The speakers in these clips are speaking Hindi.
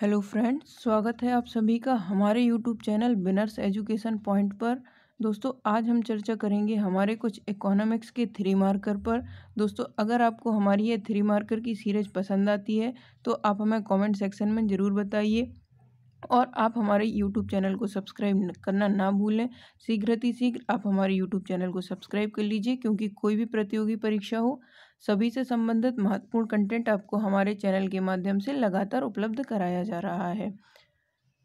हेलो फ्रेंड्स स्वागत है आप सभी का हमारे यूट्यूब चैनल बिनर्स एजुकेशन पॉइंट पर दोस्तों आज हम चर्चा करेंगे हमारे कुछ इकोनॉमिक्स के थ्री मार्कर पर दोस्तों अगर आपको हमारी ये थ्री मार्कर की सीरीज पसंद आती है तो आप हमें कमेंट सेक्शन में ज़रूर बताइए और आप हमारे यूट्यूब चैनल को सब्सक्राइब करना ना भूलें शीघ्र आप हमारे यूट्यूब चैनल को सब्सक्राइब कर लीजिए क्योंकि कोई भी प्रतियोगी परीक्षा हो सभी से संबंधित महत्वपूर्ण कंटेंट आपको हमारे चैनल के माध्यम से लगातार उपलब्ध कराया जा रहा है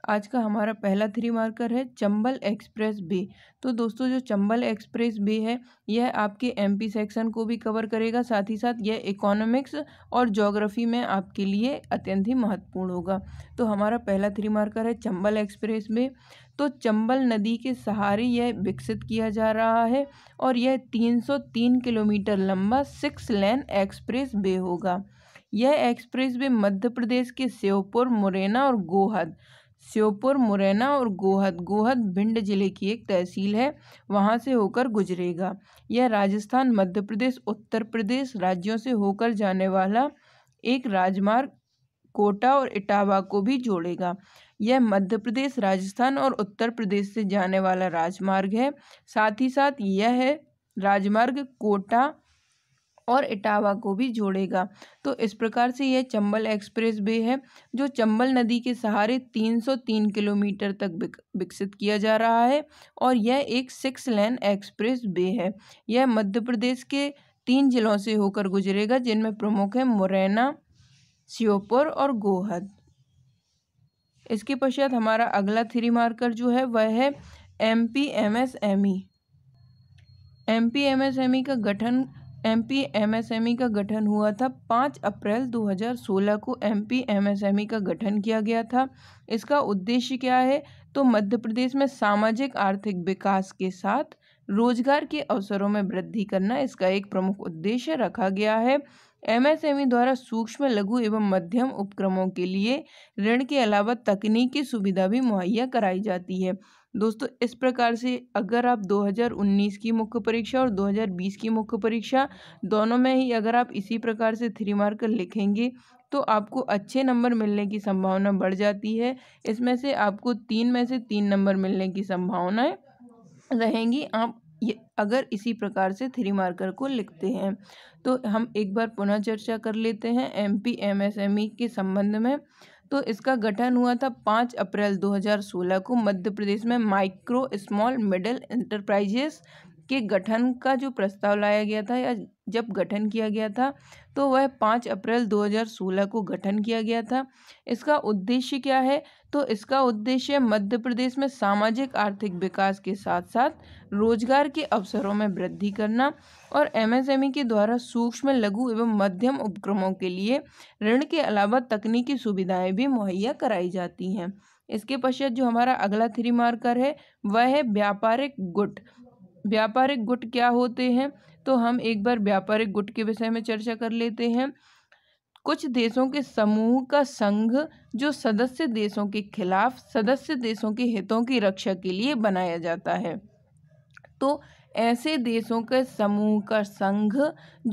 आज का हमारा पहला थ्री मार्कर है चंबल एक्सप्रेस बे तो दोस्तों जो चंबल एक्सप्रेस बे है यह आपके एमपी सेक्शन को भी कवर करेगा साथ ही साथ यह इकोनॉमिक्स और जोग्राफी में आपके लिए अत्यंत ही महत्वपूर्ण होगा तो हमारा पहला थ्री मार्कर है चंबल एक्सप्रेस बे तो चंबल नदी के सहारे यह विकसित किया जा रहा है और यह तीन किलोमीटर लंबा सिक्स लेन एक्सप्रेस होगा यह एक्सप्रेस वे मध्य प्रदेश के श्योपुर मुरैना और गोहद श्योपुर मुरैना और गोहद गोहद भिंड जिले की एक तहसील है वहाँ से होकर गुजरेगा यह राजस्थान मध्य प्रदेश उत्तर प्रदेश राज्यों से होकर जाने वाला एक राजमार्ग कोटा और इटावा को भी जोड़ेगा यह मध्य प्रदेश राजस्थान और उत्तर प्रदेश से जाने वाला राजमार्ग है साथ ही साथ यह है राजमार्ग कोटा और इटावा को भी जोड़ेगा तो इस प्रकार से यह चंबल एक्सप्रेस वे है जो चंबल नदी के सहारे 303 किलोमीटर तक विकसित किया जा रहा है और यह एक सिक्स लेन एक्सप्रेस वे है यह मध्य प्रदेश के तीन जिलों से होकर गुजरेगा जिनमें प्रमुख है मुरैना श्योपुर और गोहद इसके पश्चात हमारा अगला थ्री मार्कर जो है वह है M P M S M E M P M S M E का गठन एम ई e का गठन हुआ था पाँच अप्रैल 2016 को एम ई e का गठन किया गया था इसका उद्देश्य क्या है तो मध्य प्रदेश में सामाजिक आर्थिक विकास के साथ रोजगार के अवसरों में वृद्धि करना इसका एक प्रमुख उद्देश्य रखा गया है एमएसएमई e द्वारा सूक्ष्म लघु एवं मध्यम उपक्रमों के लिए ऋण के अलावा तकनीकी सुविधा भी मुहैया कराई जाती है दोस्तों इस प्रकार से अगर आप 2019 की मुख्य परीक्षा और 2020 की मुख्य परीक्षा दोनों में ही अगर आप इसी प्रकार से थ्री मार्कर लिखेंगे तो आपको अच्छे नंबर मिलने की संभावना बढ़ जाती है इसमें से आपको तीन में से तीन नंबर मिलने की संभावनाएँ रहेंगी आप ये अगर इसी प्रकार से थ्री मार्कर को लिखते हैं तो हम एक बार पुनः चर्चा कर लेते हैं M P M S M E के संबंध में तो इसका गठन हुआ था पाँच अप्रैल 2016 को मध्य प्रदेश में माइक्रो स्मॉल मिडल इंटरप्राइजेस के गठन का जो प्रस्ताव लाया गया था या जब गठन किया गया था तो वह पाँच अप्रैल 2016 को गठन किया गया था इसका उद्देश्य क्या है तो इसका उद्देश्य मध्य प्रदेश में सामाजिक आर्थिक विकास के साथ साथ रोजगार के अवसरों में वृद्धि करना और एमएसएमई के द्वारा सूक्ष्म लघु एवं मध्यम उपक्रमों के लिए ऋण के अलावा तकनीकी सुविधाएँ भी मुहैया कराई जाती हैं इसके पश्चात जो हमारा अगला थ्री मार्कर है वह है व्यापारिक गुट व्यापारिक गुट क्या होते हैं तो हम एक बार व्यापारिक गुट के विषय में चर्चा कर लेते हैं कुछ देशों के समूह का संघ जो सदस्य देशों के खिलाफ सदस्य देशों के हितों की रक्षा के लिए बनाया जाता है तो ऐसे देशों के समूह का संघ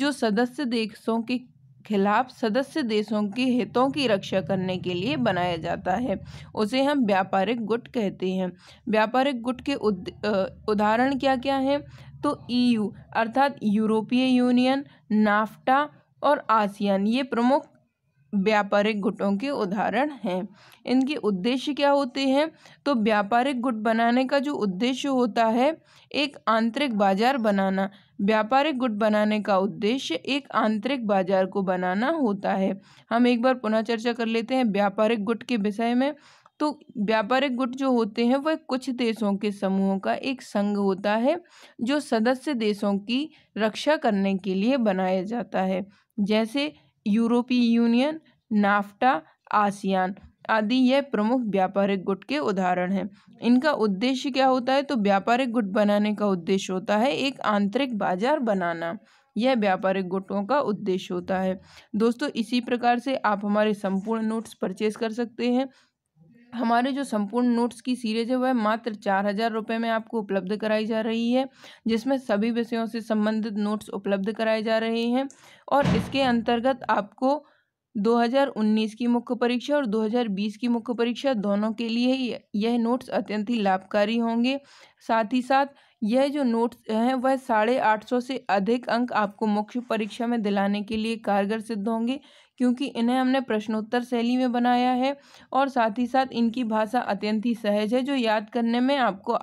जो सदस्य देशों के खिलाफ सदस्य देशों के हितों की रक्षा करने के लिए बनाया जाता है उसे हम व्यापारिक गुट कहते हैं व्यापारिक गुट के उदाहरण क्या क्या हैं तो ईयू e अर्थात यूरोपीय यूनियन नाफ्टा और आसियान ये प्रमुख व्यापारिक गुटों के उदाहरण हैं इनके उद्देश्य क्या होते हैं तो व्यापारिक गुट बनाने का जो उद्देश्य होता है एक आंतरिक बाजार बनाना व्यापारिक गुट बनाने का उद्देश्य एक आंतरिक बाजार को बनाना होता है हम एक बार पुनः चर्चा कर लेते हैं व्यापारिक गुट के विषय में तो व्यापारिक गुट जो होते हैं वह कुछ देशों के समूहों का एक संघ होता है जो सदस्य देशों की रक्षा करने के लिए बनाया जाता है जैसे यूरोपीय यूनियन नाफ्टा आसियान आदि यह प्रमुख व्यापारिक गुट के उदाहरण हैं इनका उद्देश्य क्या होता है तो व्यापारिक गुट बनाने का उद्देश्य होता है एक आंतरिक बाजार बनाना यह व्यापारिक गुटों का उद्देश्य होता है दोस्तों इसी प्रकार से आप हमारे संपूर्ण नोट्स परचेज कर सकते हैं हमारे जो संपूर्ण नोट्स की सीरीज है वह मात्र चार हज़ार रुपये में आपको उपलब्ध कराई जा रही है जिसमें सभी विषयों से संबंधित नोट्स उपलब्ध कराए जा रहे हैं और इसके अंतर्गत आपको 2019 की मुख्य परीक्षा और 2020 की मुख्य परीक्षा दोनों के लिए यह नोट्स अत्यंत ही लाभकारी होंगे साथ ही साथ यह जो नोट्स हैं वह साढ़े आठ सौ से अधिक अंक आपको मुख्य परीक्षा में दिलाने के लिए कारगर सिद्ध होंगे क्योंकि इन्हें हमने प्रश्नोत्तर शैली में बनाया है और साथ ही साथ इनकी भाषा अत्यंत ही सहज है जो याद करने में आपको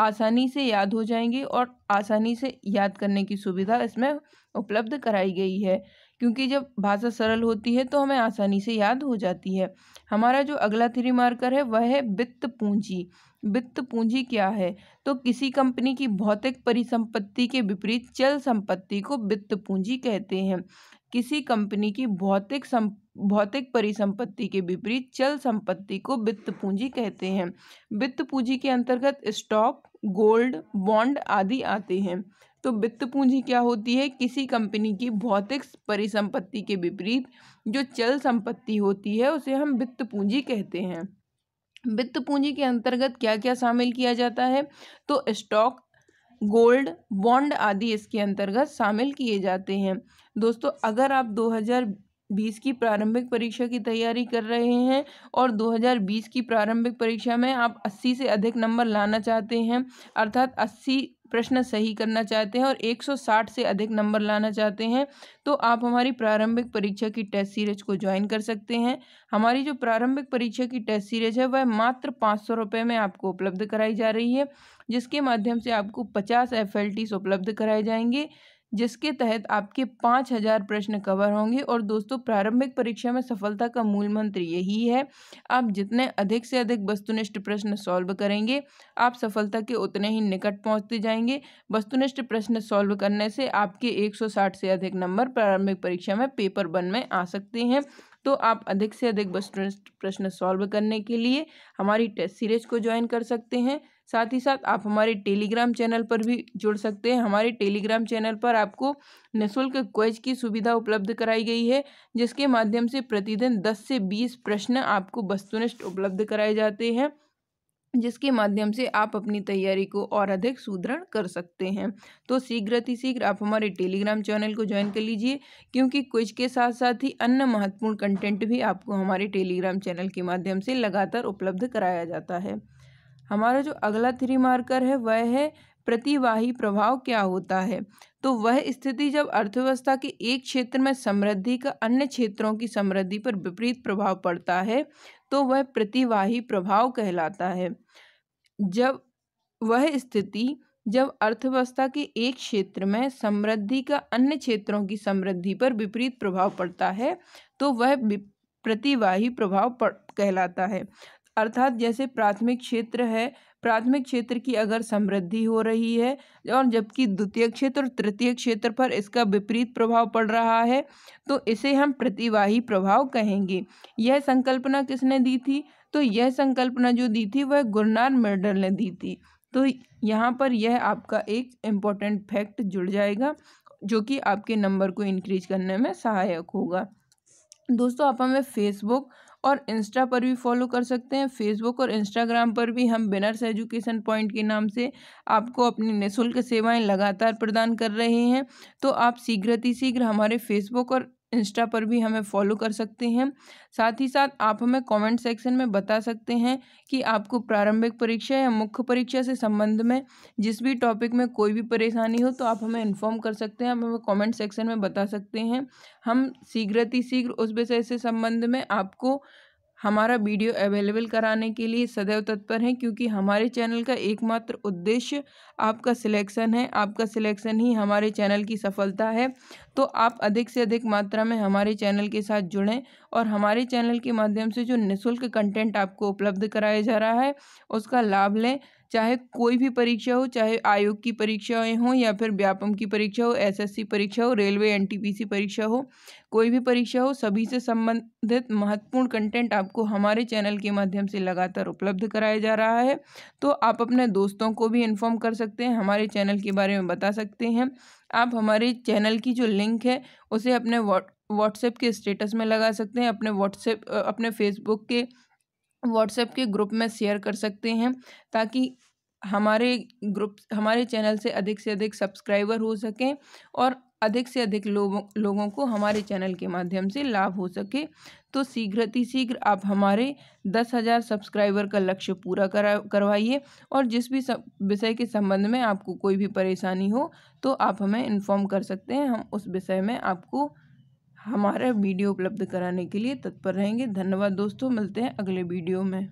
आसानी से याद हो जाएंगे और आसानी से याद करने की सुविधा इसमें उपलब्ध कराई गई है क्योंकि जब भाषा सरल होती है तो हमें आसानी से याद हो जाती है हमारा जो अगला थ्री मार्कर है वह है वित्त पूंजी वित्त पूंजी क्या है तो किसी कंपनी की भौतिक परिसंपत्ति के विपरीत चल संपत्ति को वित्त पूंजी कहते हैं किसी कंपनी की भौतिक सं भौतिक परिसंपत्ति के विपरीत चल संपत्ति को वित्त पूंजी कहते हैं वित्त पूंजी के अंतर्गत स्टॉक गोल्ड बॉन्ड आदि आते हैं तो वित्त पूंजी क्या होती है किसी कंपनी की भौतिक परिसंपत्ति के विपरीत जो चल संपत्ति होती है उसे हम वित्त पूंजी कहते हैं वित्त पूंजी के अंतर्गत क्या क्या शामिल किया जाता है तो स्टॉक गोल्ड बॉन्ड आदि इसके अंतर्गत शामिल किए जाते हैं दोस्तों अगर आप बीस की प्रारंभिक परीक्षा की तैयारी कर रहे हैं और 2020 की प्रारंभिक परीक्षा में आप 80 से अधिक नंबर लाना चाहते हैं अर्थात 80 प्रश्न सही करना चाहते हैं और 160 से अधिक नंबर लाना चाहते हैं तो आप हमारी प्रारंभिक परीक्षा की टेस्ट सीरीज को ज्वाइन कर सकते हैं हमारी जो प्रारंभिक परीक्षा की टेस्ट सीरीज है वह मात्र पाँच सौ रुपये में आपको उपलब्ध कराई जा रही है जिसके माध्यम से आपको पचास एफ उपलब्ध कराए जाएंगे जिसके तहत आपके पाँच हज़ार प्रश्न कवर होंगे और दोस्तों प्रारंभिक परीक्षा में सफलता का मूल मंत्र यही है आप जितने अधिक से अधिक वस्तुनिष्ठ प्रश्न सॉल्व करेंगे आप सफलता के उतने ही निकट पहुंचते जाएंगे वस्तुनिष्ठ प्रश्न सॉल्व करने से आपके 160 से अधिक नंबर प्रारंभिक परीक्षा में पेपर वन में आ सकते हैं तो आप अधिक से अधिक प्रश्न सॉल्व करने के लिए हमारी टेस्ट सीरीज को ज्वाइन कर सकते हैं साथ ही साथ आप हमारे टेलीग्राम चैनल पर भी जुड़ सकते हैं हमारे टेलीग्राम चैनल पर आपको निःशुल्क क्वेज की सुविधा उपलब्ध कराई गई है जिसके माध्यम से प्रतिदिन दस से बीस प्रश्न आपको वस्तुनिष्ठ उपलब्ध कराए जाते हैं जिसके माध्यम से आप अपनी तैयारी को और अधिक सुदृढ़ कर सकते हैं तो शीघ्र शीघ्र आप हमारे टेलीग्राम चैनल को ज्वाइन कर लीजिए क्योंकि क्विज के साथ साथ ही अन्य महत्वपूर्ण कंटेंट भी आपको हमारे टेलीग्राम चैनल के माध्यम से लगातार उपलब्ध कराया जाता है हमारा जो अगला थ्री मार्कर है वह है प्रतिवाही प्रभाव क्या होता है तो वह स्थिति जब अर्थव्यवस्था के एक क्षेत्र में समृद्धि का अन्य क्षेत्रों की समृद्धि पर विपरीत प्रभाव पड़ता है तो वह प्रतिवाही प्रभाव कहलाता है जब वह स्थिति जब अर्थव्यवस्था के एक क्षेत्र में समृद्धि का अन्य क्षेत्रों की समृद्धि पर विपरीत प्रभाव पड़ता है तो वह प्रतिवाही प्रभाव कहलाता है अर्थात जैसे प्राथमिक क्षेत्र है प्राथमिक क्षेत्र की अगर समृद्धि हो रही है और जबकि द्वितीय क्षेत्र और तृतीय क्षेत्र पर इसका विपरीत प्रभाव पड़ रहा है तो इसे हम प्रतिवाही प्रभाव कहेंगे यह संकल्पना किसने दी थी तो यह संकल्पना जो दी थी वह गुरनार मेडल ने दी थी तो यहाँ पर यह आपका एक इम्पॉर्टेंट फैक्ट जुड़ जाएगा जो कि आपके नंबर को इनक्रीज करने में सहायक होगा दोस्तों आप हमें फेसबुक और इंस्टा पर भी फॉलो कर सकते हैं फेसबुक और इंस्टाग्राम पर भी हम बिनर्स एजुकेशन पॉइंट के नाम से आपको अपनी निःशुल्क सेवाएं लगातार प्रदान कर रहे हैं तो आप शीघ्र शीघ्र हमारे फेसबुक और इंस्टा पर भी हमें फॉलो कर सकते हैं साथ ही साथ आप हमें कमेंट सेक्शन में बता सकते हैं कि आपको प्रारंभिक परीक्षा या मुख्य परीक्षा से संबंध में जिस भी टॉपिक में कोई भी परेशानी हो तो आप हमें इन्फॉर्म कर सकते हैं आप हमें कमेंट सेक्शन में बता सकते हैं हम शीघ्र शीघ्र उस विषय से संबंध में आपको हमारा वीडियो अवेलेबल कराने के लिए सदैव तत्पर हैं क्योंकि हमारे चैनल का एकमात्र उद्देश्य आपका सिलेक्शन है आपका सिलेक्शन ही हमारे चैनल की सफलता है तो आप अधिक से अधिक मात्रा में हमारे चैनल के साथ जुड़ें और हमारे चैनल के माध्यम से जो निःशुल्क कंटेंट आपको उपलब्ध कराया जा रहा है उसका लाभ लें चाहे कोई भी परीक्षा हो चाहे आयोग की परीक्षाएं हों या फिर व्यापम की परीक्षा हो एसएससी परीक्षा हो रेलवे एनटीपीसी परीक्षा हो कोई भी परीक्षा हो सभी से संबंधित महत्वपूर्ण कंटेंट आपको हमारे चैनल के माध्यम से लगातार उपलब्ध कराया जा रहा है तो आप अपने दोस्तों को भी इन्फॉर्म कर सकते हैं हमारे चैनल के बारे में बता सकते हैं आप हमारे चैनल की जो लिंक है उसे अपने व्हाट्सएप के स्टेटस में लगा सकते हैं अपने व्हाट्सएप अपने फेसबुक के व्हाट्सएप के ग्रुप में शेयर कर सकते हैं ताकि हमारे ग्रुप हमारे चैनल से अधिक से अधिक सब्सक्राइबर हो सकें और अधिक से अधिक लोगों लोगों को हमारे चैनल के माध्यम से लाभ हो सके तो शीघ्र अतिशीघ्र आप हमारे दस हज़ार सब्सक्राइबर का लक्ष्य पूरा करा करवाइए और जिस भी विषय के संबंध में आपको कोई भी परेशानी हो तो आप हमें इन्फॉर्म कर सकते हैं हम उस विषय में आपको हमारा वीडियो उपलब्ध कराने के लिए तत्पर रहेंगे धन्यवाद दोस्तों मिलते हैं अगले वीडियो में